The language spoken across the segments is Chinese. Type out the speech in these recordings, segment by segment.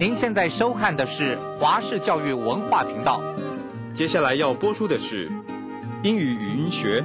您现在收看的是华视教育文化频道，接下来要播出的是英语语音学。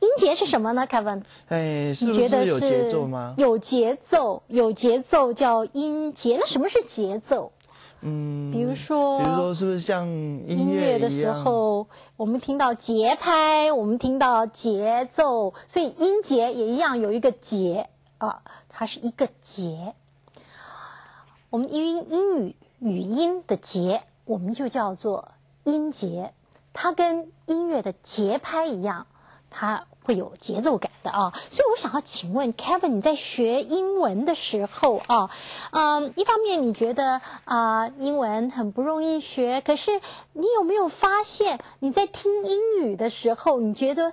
音节是什么呢，Kevin？哎，是不是有节奏吗？有节奏，有节奏叫音节。那什么是节奏？嗯，比如说，比如说，是不是像音乐的时候，我们听到节拍，我们听到节奏，所以音节也一样有一个节啊，它是一个节。我们为英语语音的节，我们就叫做音节，它跟音乐的节拍一样。它会有节奏感的啊，所以我想要请问 Kevin，你在学英文的时候啊，嗯，一方面你觉得啊，英文很不容易学，可是你有没有发现你在听英语的时候，你觉得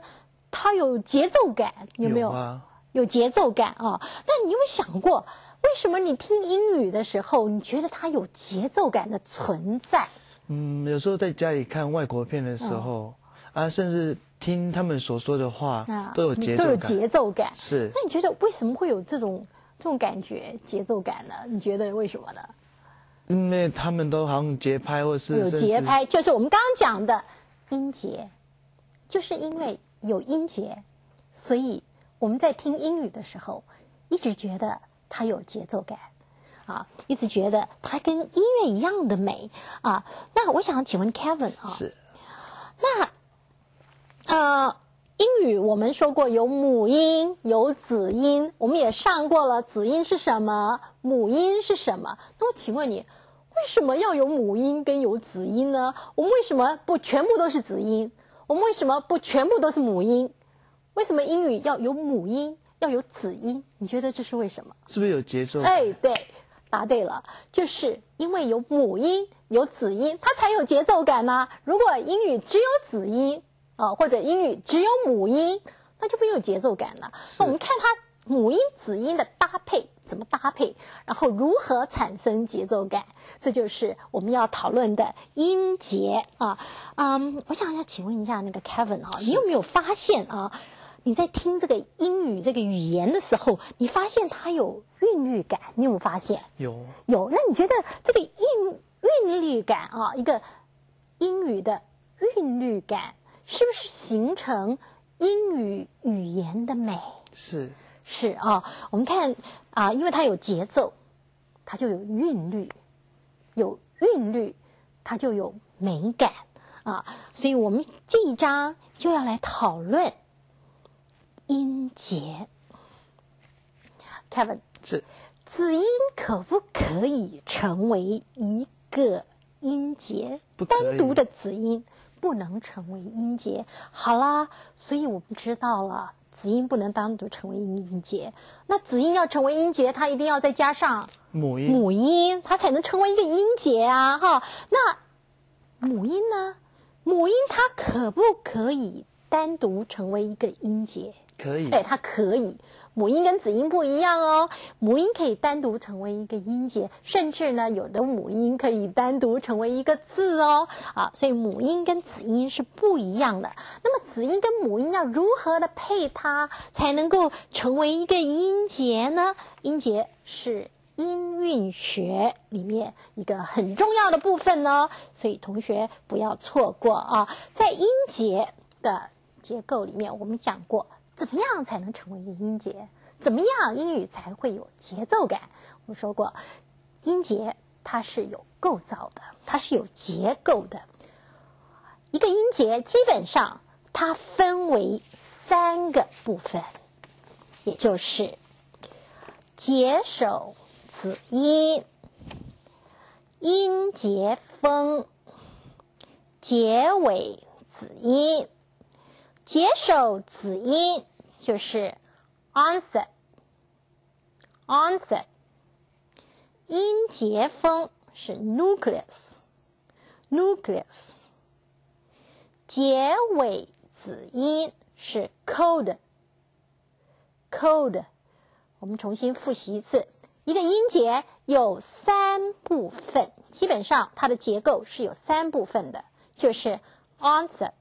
它有节奏感，有没有啊？有节奏感啊？那你有没有想过，为什么你听英语的时候，你觉得它有节奏感的存在？嗯，有时候在家里看外国片的时候啊，甚至。听他们所说的话都有节奏，都有节奏感。是。那你觉得为什么会有这种这种感觉节奏感呢？你觉得为什么呢？因为他们都好像节拍，或是有节拍，就是我们刚刚讲的音节，就是因为有音节，所以我们在听英语的时候，一直觉得它有节奏感，啊，一直觉得它跟音乐一样的美啊。那我想请问 Kevin 啊，是。那。呃，英语我们说过有母音有子音，我们也上过了子音是什么，母音是什么。那我请问你，为什么要有母音跟有子音呢？我们为什么不全部都是子音？我们为什么不全部都是母音？为什么英语要有母音要有子音？你觉得这是为什么？是不是有节奏？哎，对，答对了，就是因为有母音有子音，它才有节奏感呢。如果英语只有子音。啊，或者英语只有母音，那就没有节奏感了。那我们看它母音、子音的搭配怎么搭配，然后如何产生节奏感，这就是我们要讨论的音节啊。嗯，我想想，请问一下那个 Kevin 啊，你有没有发现啊？你在听这个英语这个语言的时候，你发现它有韵律感，你有没发现？有有，那你觉得这个韵韵律感啊，一个英语的韵律感？是不是形成英语语言的美？是是啊，我们看啊，因为它有节奏，它就有韵律，有韵律，它就有美感啊。所以我们这一章就要来讨论音节。Kevin，子子音可不可以成为一个音节？单独的子音？不能成为音节，好啦，所以我们知道了子音不能单独成为音节。那子音要成为音节，它一定要再加上母音，母音它才能成为一个音节啊！哈，那母音呢？母音它可不可以单独成为一个音节？可以，哎，它可以。母音跟子音不一样哦，母音可以单独成为一个音节，甚至呢，有的母音可以单独成为一个字哦。啊，所以母音跟子音是不一样的。那么，子音跟母音要如何的配它才能够成为一个音节呢？音节是音韵学里面一个很重要的部分哦，所以同学不要错过啊。在音节的结构里面，我们讲过。怎么样才能成为一个音节？怎么样英语才会有节奏感？我说过，音节它是有构造的，它是有结构的。一个音节基本上它分为三个部分，也就是节首子音、音节峰、结尾子音。解首子音就是 answer，answer，音节峰是 nucleus，nucleus，结尾子音是 code，code。我们重新复习一次，一个音节有三部分，基本上它的结构是有三部分的，就是 answer。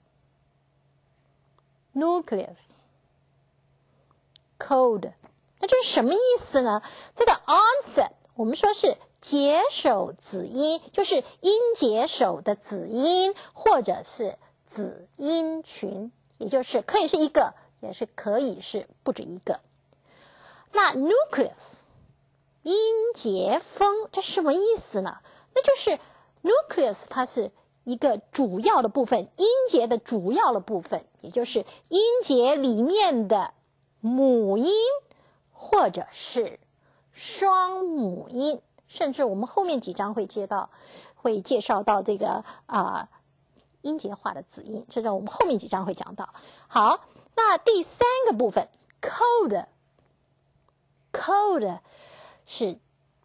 Nucleus code，那这是什么意思呢？这个 onset 我们说是解首子音，就是音解首的子音，或者是子音群，也就是可以是一个，也是可以是不止一个。那 nucleus 音节峰，这什么意思呢？那就是 nucleus 它是。一个主要的部分，音节的主要的部分，也就是音节里面的母音，或者是双母音，甚至我们后面几章会接到，会介绍到这个啊音节化的子音，这在我们后面几章会讲到。好，那第三个部分，code，code 是。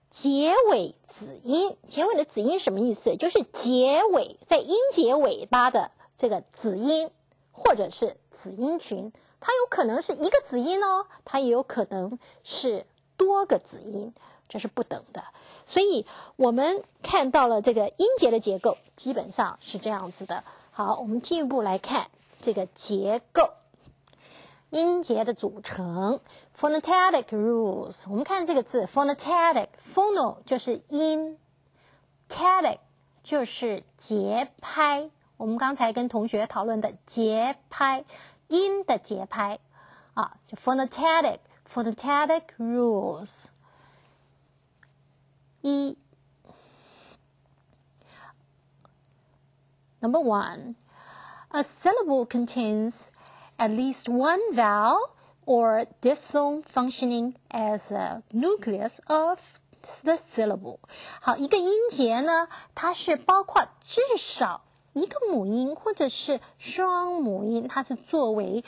结尾子音，结尾的子音什么意思？就是结尾在音节尾巴的这个子音，或者是子音群，它有可能是一个子音哦，它也有可能是多个子音，这是不等的。所以我们看到了这个音节的结构，基本上是这样子的。好，我们进一步来看这个结构。音节的组成，phonetic rules。我们看这个字，phonetic，phono 就是音，tatic 就是节拍。我们刚才跟同学讨论的节拍，音的节拍啊，就 phonetic，phonetic rules。一，Number one，a syllable contains At least one vowel or diphthong functioning as a nucleus of the syllable。好，一个音节呢，它是包括至少一个母音或者是双母音，它是作为。